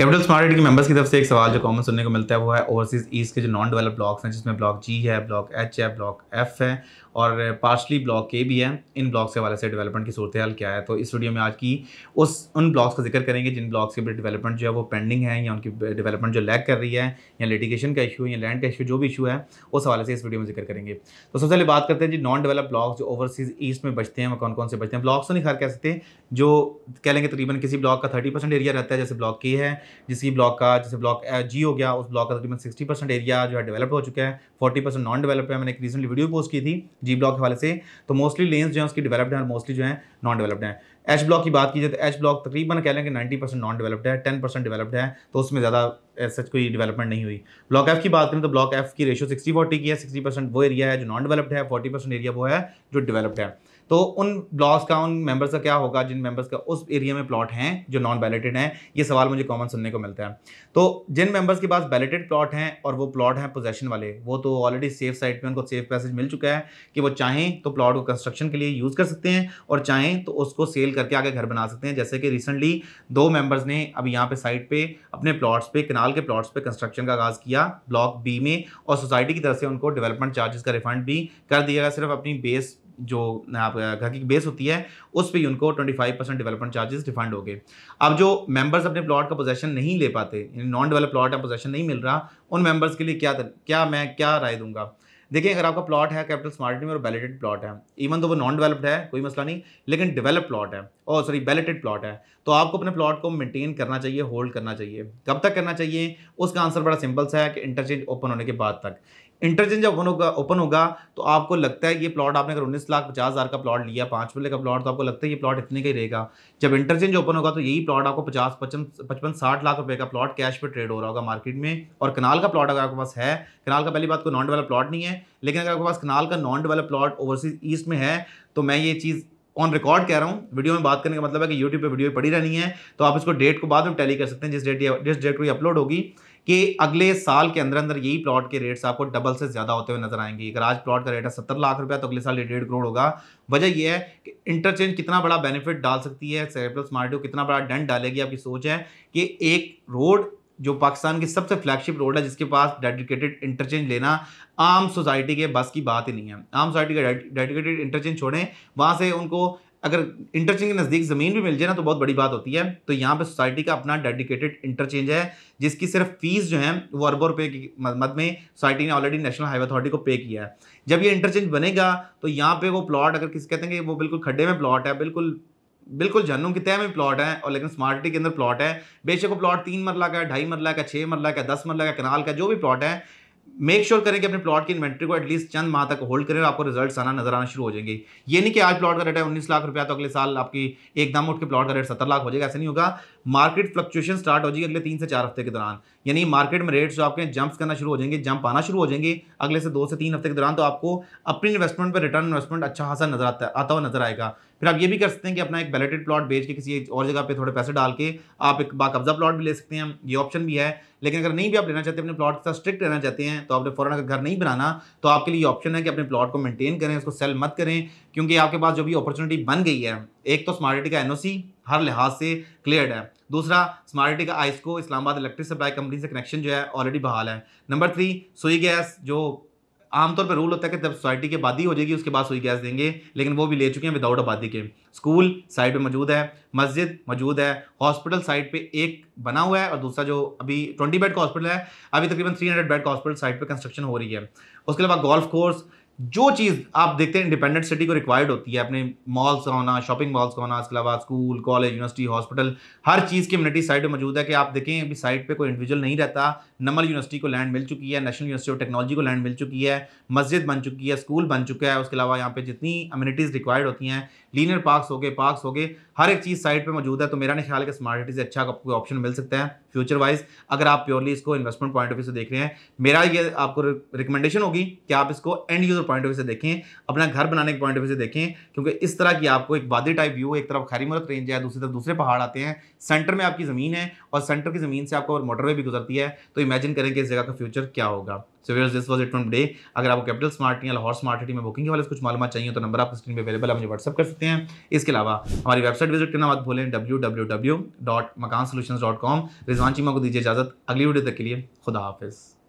capital smart rate के members की तरफ से एक सवाल जो कॉमन सुनने को मिलता है वो है ओवरसीज ईस्ट के जो नॉन डेवलप ब्लॉक्स हैं जिसमें ब्लॉक जी है ब्लॉक एच है ब्लॉक एफ है और पार्शली ब्लॉक के भी है इन ब्लॉक्स के हवाले से डेवलपमेंट की सूरत हाल क्या है तो इस वीडियो में आज की उस उन ब्लॉक्स का जिक्र करेंगे जिन ब्लॉक्स के डेवलपमेंट जो है वो पेंडिंग है या उनकी डेवलपमेंट जो लैक कर रही है या लिटिगेशन का इशू या लैंड का इशू जो भी इशू है उस हवाले से इस वीडियो में जिक्र करेंगे तो सबसे पहले बात करते हैं जी नॉन डेवलप ब्लॉक्स जो ओवरसीज ईस्ट में बचते हैं वो कौन कौन से बचते हैं ब्लॉक्स तो नहीं खैर कह सकते जो कह लेंगे तकरीबन किसी ब्लॉक का थर्टी एरिया रहता है जैसे ब्लॉक के है जिसकी ब्लॉक का जैसे ब्लॉक जी हो गया उस ब्लॉक का तकरीबन सिक्सटी परसेंट एरिया जो है डेवलप हो चुका है फोर्टी परसेंट नॉन डेवलप है मैंने एक रिसेंटली वीडियो पोस्ट की थी जी ब्लॉक के हवाले से तो मोस्टली लेन्स जो है उसकी डेवलप्ड है और मोस्टली जो है नॉन डेवलप्ड है एच ब्लॉक की बात की जाए तो एच ब्लॉक तकरीबन कह लें कि नाइन्टी परसेंट नॉन डेवलप्ड है टेन परसेंट डेवलप्ड है तो उसमें ज़्यादा सच कोई डेवलपमेंट नहीं हुई ब्लॉक एफ की बात करें तो ब्लॉक एफ की रेशियो सिक्सटी फोर्टी की है सिक्सटी परसेंट वो एरिया है जो नॉन डेवलप्ड है फोर्टी परसेंट एरिया वो है जो डेवलप्ड है तो उन ब्लॉक्स का उन मेंबर्स का क्या होगा जिन मेंबर्स का उस एरिया में प्लॉट हैं जो नॉन बैलेटेड हैं ये सवाल मुझे कॉमन सुनने को मिलता है तो जिन मेंबर्स के पास बैलेटेड प्लॉट हैं और वो प्लॉट हैं पोजेशन वाले वो तो ऑलरेडी सेफ साइट पे उनको सेफ पैसेज मिल चुका है कि वो चाहें तो प्लॉट को कंस्ट्रक्शन के लिए यूज़ कर सकते हैं और चाहें तो उसको सेल करके आगे घर बना सकते हैं जैसे कि रिसेंटली दो मेम्बर्स ने अब यहाँ पर साइट पर अपने प्लाट्स पर किनाल के प्लाट्स पर कंस्ट्रक्शन का आगाज़ किया ब्लॉक बी में और सोसाइटी की तरफ से उनको डेवलपमेंट चार्जेस का रिफंड भी कर दिया गया सिर्फ अपनी बेस जो आप घर की बेस होती है उस पर उनको twenty five percent development charges refund हो गए अब जो मेंबर्स अपने प्लॉट का पोजेशन नहीं ले पाते नॉन डेवलप प्लॉट या पोजेशन नहीं मिल रहा उन मेंबर्स के लिए क्या क्या मैं क्या राय दूंगा देखिए अगर आपका प्लॉट है कैपिटल स्मार्ट में और बैलेटेड प्लॉट है इवन तो वो नॉन डेवलप्ड है कोई मसला नहीं लेकिन डेवलप प्लॉट है और सॉरी बैलेटेड प्लॉट है तो आपको अपने प्लॉट को मेंटेन करना चाहिए होल्ड करना चाहिए कब तक करना चाहिए उसका आंसर बड़ा सिंपल सा है कि इंटरचेंज ओपन होने के बाद तक इंटरचेंज ओपन होगा ओपन होगा तो आपको लगता है ये प्लॉट आपने अगर उन्नीस लाख पचास हज़ार का प्लॉट लिया पाँच मिले का प्लॉट तो आपको लगता है ये प्लॉट इतने का ही रहेगा जब इंटरचेंज ओपन होगा तो यही प्लॉट आपको पचास पचपन पचपन साठ लाख रुपये का प्लॉट कैश पर ट्रेड हो रहा होगा मार्केट में और कनाल का प्लॉट अगर आपके पास है कनाल का पहली बात को नॉन डेवलप प्लॉट नहीं है लेकिन अगर आपके पास कनाल का non develop plot overseas east में है तो मैं ये चीज़ ऑन रिकॉर्ड कह रहा हूँ वीडियो में बात करने का मतलब है कि यूट्यूब पे वीडियो पड़ी रहनी है तो आप इसको डेट को बाद में टैली कर सकते हैं जिस डेट जिस डेट को ये अपलोड होगी कि अगले साल के अंदर अंदर यही प्लॉट के रेट्स आपको डबल से ज़्यादा होते हुए नजर आएंगे अगर आज प्लॉट का रेट है सत्तर लाख रुपया तो अगले साल डेढ़ करोड़ होगा वजह यह है कि इंटरचेंज कितना बड़ा बेनिफिट डाल सकती है सेरेब्रल स्मार्ट कितना बड़ा डेंट डालेगी आपकी सोच है कि एक रोड जो पाकिस्तान की सबसे फ्लैगशिप रोड है जिसके पास डेडिकेटेड इंटरचेंज लेना आम सोसाइटी के बस की बात ही नहीं है आम सोसाइटी का डेडिकेटेड इंटरचेंज छोड़ें वहाँ से उनको अगर इंटरचेंज के नज़दीक ज़मीन भी मिल जाए ना तो बहुत बड़ी बात होती है तो यहाँ पे सोसाइटी का अपना डेडिकेटेड इंटरचेंज है जिसकी सिर्फ फीस जो है वो अरबों रुपये की मद में सोसाइटी ने ऑलरेडी नेशनल हाईवे अथॉरिटी को पे किया है जब ये इंटरचेंज बनेगा तो यहाँ पे वो प्लॉट अगर किसी कहते हैं कि वो बिल्कुल खड्डे में प्लॉट है बिल्कुल बिल्कुल जन्नू की तय में प्लॉट है और लेकिन स्मार्ट सिटी के अंदर प्लॉट है बेशक वो प्लॉट तीन मरला का ढाई मरला का छः मरला का दस मरला का कनाल का जो भी प्लॉट है मेक श्योर करें कि अपने प्लॉट की इन्वेंट्री को एटलीस्ट चंद माह तक होल्ड करें और आपको रिजल्ट्स आना नजर आना शुरू हो जाएंगे ये नहीं कि आज प्लॉट का रेट है उन्नीस लाख रुपया तो अगले साल आपकी एकदम उठ के प्लॉट का रेट सत्तर लाख हो जाएगा ऐसा नहीं होगा मार्केट फ्लक्चुएशन स्टार्ट हो जाएगी अगले तीन से चार हफ्ते के दौरान यानी मार्केट में रेट्स आपके जंप्स करना शुरू हो जाएंगे जंप आना शुरू हो जाएंगे अगले से दो से तीन हफ्ते के दौरान तो आपको अपनी इन्वेस्टमेंट पर रिटर्न इन्वेस्टमेंट अच्छा खासा नजर आता आता हुआ नजर आएगा फिर आप ये भी कर सकते हैं कि अपना एक बैलेटेड प्लॉट बेच के किसी और जगह पे थोड़े पैसे डाल के आप एक बाकब्जा प्लॉट भी ले सकते हैं ये ऑप्शन भी है लेकिन अगर नहीं भी आप लेना चाहते अपने प्लॉट के साथ स्ट्रिक्ट रहना चाहते हैं तो आपने फ़ौरन अगर घर नहीं बनाना तो आपके लिए ऑप्शन है कि अपने प्लॉट को मेंटेन करें उसको सेल मत करें क्योंकि आपके पास जो भी अपॉर्चुनिटी बन गई है एक तो सिटी का एनओसी हर लिहाज से क्लियर है दूसरा स्मार्ट सिटी का IESCO Islamabad electric supply company से कनेक्शन जो है ऑलरेडी बहाल है नंबर थ्री सुई गैस जो आमतौर पर रूल होता है कि जब सोसाइटी की आबादी हो जाएगी उसके बाद सुई गैस देंगे लेकिन वो भी ले चुके हैं विदाउट आबादी के स्कूल साइड पे मौजूद है मस्जिद मौजूद है हॉस्पिटल साइड पे एक बना हुआ है और दूसरा जो अभी ट्वेंटी बेड का हॉस्पिटल है अभी तकरीबन थ्री हंड्रेड बेड का हॉस्पिटल साइड पर कंस्ट्रक्शन हो रही है उसके अलावा गोल्फ कोर्स जो चीज़ आप देखते हैं इंडिपेंडेंट सिटी को रिक्वायर्ड होती है अपने मॉल्स का होना शॉपिंग मॉल्स का होना इसके अलावा स्कूल कॉलेज यूनिवर्सिटी हॉस्पिटल हर चीज़ की इम्यूनिटी साइड में मौजूद है कि आप देखें अभी साइड पे कोई इंडिविजुअल नहीं रहता नमल यूनिवर्सिटी को लैंड मिल चुकी है नेशनल यूनिवर्सिटी ऑफ टेक्नोलॉजी को लैंड मिल चुकी है मस्जिद बन चुकी है स्कूल बन चुका है उसके अलावा यहाँ पर जितनी अम्यूनिटीज़ रिक्वायर्ड होती हैं लीनियर पार्क्स हो गए पार्क्स हो गए हर एक चीज़ साइड पर मौजूद है तो मेरा नहीं ख्याल है कि स्मार्ट सिटी से अच्छा आपको ऑप्शन मिल सकता है फ्यूचर वाइज अगर आप प्योरली इसको इन्वेस्टमेंट पॉइंट ऑफ व्यू से देख रहे हैं मेरा ये आपको रिकमेंडेशन होगी कि आप इसको end user point of view से देखें अपना घर बनाने के पॉइंट ऑफ व्यू से देखें क्योंकि इस तरह की आपको एक वादी टाइप व्यू एक तरफ खैरी मरत रेंज है दूसरी तरफ दूसरे पहाड़ आते हैं सेंटर में आपकी ज़मीन है और सेंटर की ज़मीन से आपको मोटरवे भी गुजरती है तो इमेजिन करें कि इस जगह का फ्यूचर क्या होगा so where this was it from day अगर आपको कैपिटल स्मार्ट या लाहौर स्मार्ट सिटी में बुकिंग के वाले कुछ मालूम चाहिए तो नंबर आप स्क्रीन पर अवेलेबल है मुझे व्हाट्सअप कर सकते हैं इसके अलावा हमारी वेबसाइट विजिट करना मत भूलें W W W dot Makaan solution dot com Rizwan Cheema को दीजिए इजाजत अगली वीडियो तक के लिए खुदा हाफिज़